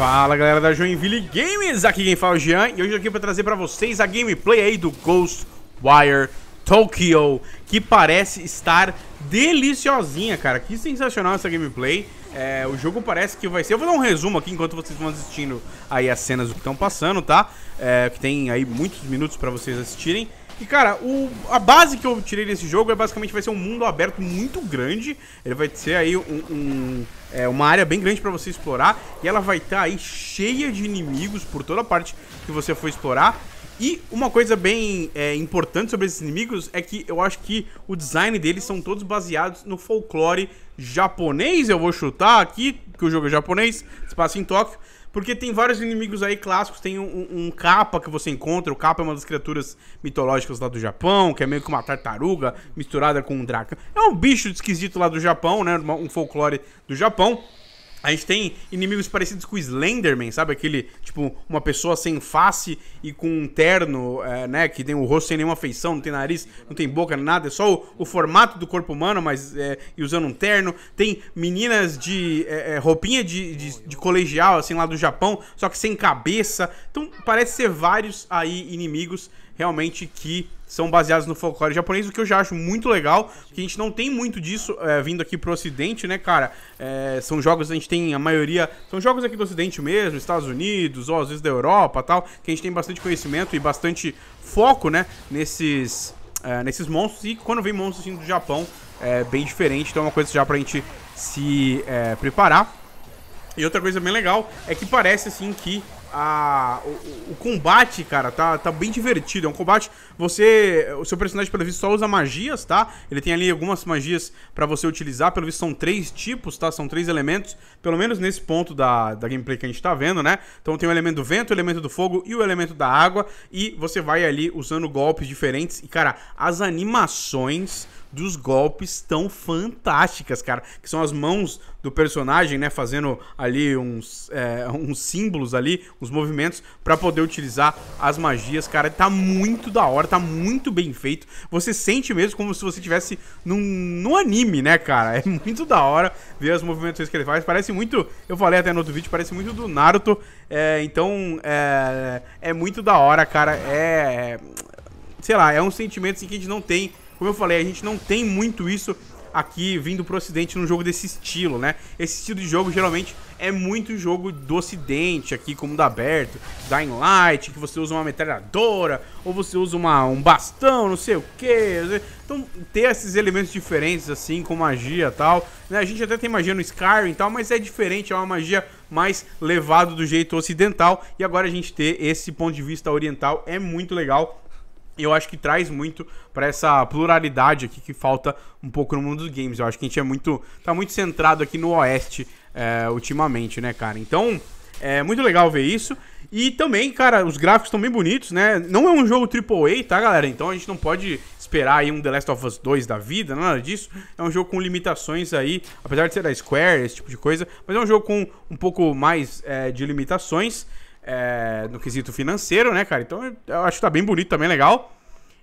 Fala galera da Joinville Games, aqui quem fala é o Jean e hoje eu aqui para trazer para vocês a gameplay aí do Ghostwire Tokyo, que parece estar deliciosinha, cara. Que sensacional essa gameplay. É, o jogo parece que vai ser... Eu vou dar um resumo aqui enquanto vocês vão assistindo aí as cenas do que estão passando, tá? É, que tem aí muitos minutos para vocês assistirem. E, cara, o, a base que eu tirei desse jogo é basicamente vai ser um mundo aberto muito grande. Ele vai ser aí um, um é, uma área bem grande para você explorar. E ela vai estar tá aí cheia de inimigos por toda a parte que você for explorar. E uma coisa bem é, importante sobre esses inimigos é que eu acho que o design deles são todos baseados no folclore japonês. Eu vou chutar aqui, que o jogo é japonês, se passa em Tóquio. Porque tem vários inimigos aí clássicos. Tem um, um capa que você encontra. O capa é uma das criaturas mitológicas lá do Japão, que é meio que uma tartaruga misturada com um dragão. É um bicho esquisito lá do Japão, né? Um folclore do Japão. A gente tem inimigos parecidos com o Slenderman, sabe? Aquele, tipo, uma pessoa sem face e com um terno, é, né? Que tem o rosto sem nenhuma feição, não tem nariz, não tem boca, nada. É só o, o formato do corpo humano, mas é, e usando um terno. Tem meninas de é, é roupinha de, de, de, colegial, assim, lá do Japão, só que sem cabeça. Então, parece ser vários aí inimigos realmente que são baseados no folclore japonês, o que eu já acho muito legal, que a gente não tem muito disso é, vindo aqui pro ocidente, né, cara? É, são jogos, a gente tem a maioria, são jogos aqui do ocidente mesmo, Estados Unidos, ou às vezes da Europa tal, que a gente tem bastante conhecimento e bastante foco, né, nesses, é, nesses monstros, e quando vem monstros assim, do Japão, é bem diferente, então é uma coisa já pra gente se é, preparar. E outra coisa bem legal é que parece assim que a, o, o, combate, cara, tá, tá bem divertido. É um combate. Você. O seu personagem, pelo visto, só usa magias, tá? Ele tem ali algumas magias para você utilizar. Pelo visto, são três tipos, tá? São três elementos. Pelo menos nesse ponto da, da gameplay que a gente tá vendo, né? Então tem o elemento do vento, o elemento do fogo e o elemento da água. E você vai ali usando golpes diferentes. E, cara, as animações dos golpes tão fantásticas, cara. Que são as mãos do personagem, né? Fazendo ali uns, é, uns símbolos ali, uns movimentos, para poder utilizar as magias, cara. Tá muito da hora, tá muito bem feito. Você sente mesmo como se você estivesse num, num anime, né, cara? É muito da hora ver as movimentações que ele faz. Parece muito, eu falei até no outro vídeo, parece muito do Naruto. É, então, é, é muito da hora, cara. É. Sei lá, é um sentimento assim, que a gente não tem como eu falei, a gente não tem muito isso aqui vindo pro ocidente num jogo desse estilo, né? Esse estilo de jogo geralmente é muito jogo do ocidente aqui, como da aberto, da Light, que você usa uma metralhadora, ou você usa uma, um bastão, não sei o que. Então ter esses elementos diferentes assim, com magia e tal, né? A gente até tem magia no Skyrim e tal, mas é diferente, é uma magia mais levado do jeito ocidental e agora a gente ter esse ponto de vista oriental é muito legal e eu acho que traz muito para essa pluralidade aqui que falta um pouco no mundo dos games. Eu acho que a gente é muito. tá muito centrado aqui no Oeste é, ultimamente, né, cara? Então, é muito legal ver isso. E também, cara, os gráficos estão bem bonitos, né? Não é um jogo AAA, tá, galera? Então a gente não pode esperar aí um The Last of Us 2 da vida, nada disso. É um jogo com limitações aí, apesar de ser da Square, esse tipo de coisa. Mas é um jogo com um pouco mais é, de limitações é, no quesito financeiro, né, cara? Então eu acho que tá bem bonito, também tá legal.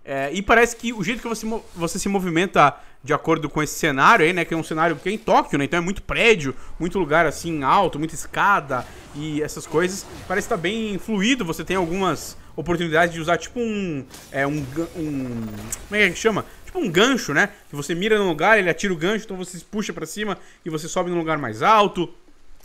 É, e parece que o jeito que você, você se movimenta de acordo com esse cenário aí, né? Que é um cenário que é em Tóquio, né? Então é muito prédio, muito lugar assim alto, muita escada e essas coisas. Parece que tá bem fluido, você tem algumas oportunidades de usar tipo um. É, um, um como é que chama? Tipo um gancho, né? Que você mira num lugar, ele atira o gancho, então você puxa para cima e você sobe num lugar mais alto.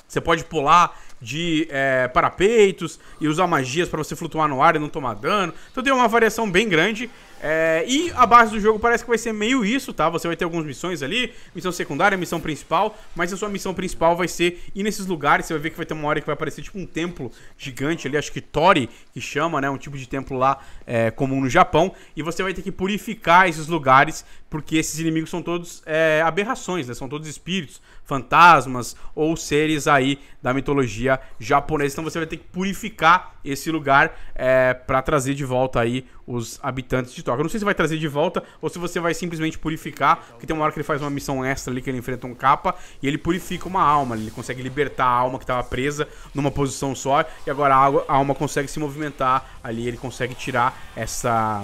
Você pode pular de é, parapeitos e usar magias para você flutuar no ar e não tomar dano. Então tem uma variação bem grande. É, e a base do jogo parece que vai ser meio isso, tá? Você vai ter algumas missões ali, missão secundária, missão principal, mas a sua missão principal vai ser ir nesses lugares, você vai ver que vai ter uma hora que vai aparecer tipo um templo gigante ali, acho que Tori, que chama, né? Um tipo de templo lá é, comum no Japão, e você vai ter que purificar esses lugares, porque esses inimigos são todos é, aberrações, né? São todos espíritos, fantasmas ou seres aí da mitologia japonesa. Então você vai ter que purificar esse lugar é, para trazer de volta aí os habitantes de Tori. Eu não sei se vai trazer de volta ou se você vai simplesmente purificar, porque tem uma hora que ele faz uma missão extra ali que ele enfrenta um capa e ele purifica uma alma, ele consegue libertar a alma que estava presa numa posição só e agora a alma consegue se movimentar ali, ele consegue tirar essa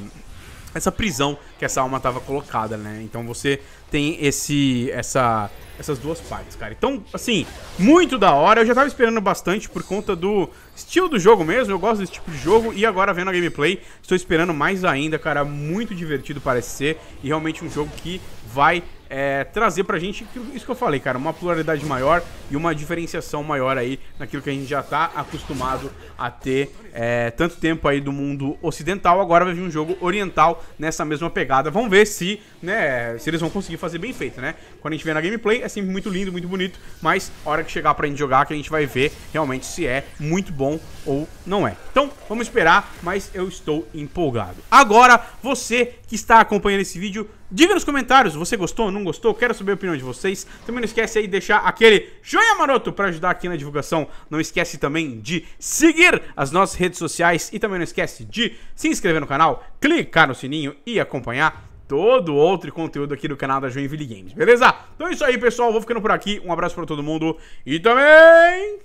essa prisão que essa alma estava colocada, né? Então você tem esse essa essas duas partes, cara. Então, assim, muito da hora. Eu já tava esperando bastante por conta do Estilo do jogo mesmo, eu gosto desse tipo de jogo e agora vendo a gameplay, estou esperando mais ainda, cara, muito divertido parece ser e realmente um jogo que vai é, trazer pra gente isso que eu falei, cara, uma pluralidade maior e uma diferenciação maior aí naquilo que a gente já tá acostumado a ter é, tanto tempo aí do mundo ocidental, agora vai vir um jogo oriental nessa mesma pegada. Vamos ver se, né, se eles vão conseguir fazer bem feito, né? Quando a gente vê na gameplay é sempre muito lindo, muito bonito, mas a hora que chegar pra gente jogar que a gente vai ver realmente se é muito bom bom ou não é. Então, vamos esperar, mas eu estou empolgado. Agora, você que está acompanhando esse vídeo, diga nos comentários, você gostou, não gostou, quero saber a opinião de vocês. Também não esquece aí de deixar aquele joinha maroto para ajudar aqui na divulgação. Não esquece também de seguir as nossas redes sociais e também não esquece de se inscrever no canal, clicar no sininho e acompanhar todo outro conteúdo aqui do canal da Joinville Games, beleza? Então é isso aí, pessoal. Vou ficando por aqui. Um abraço para todo mundo e também.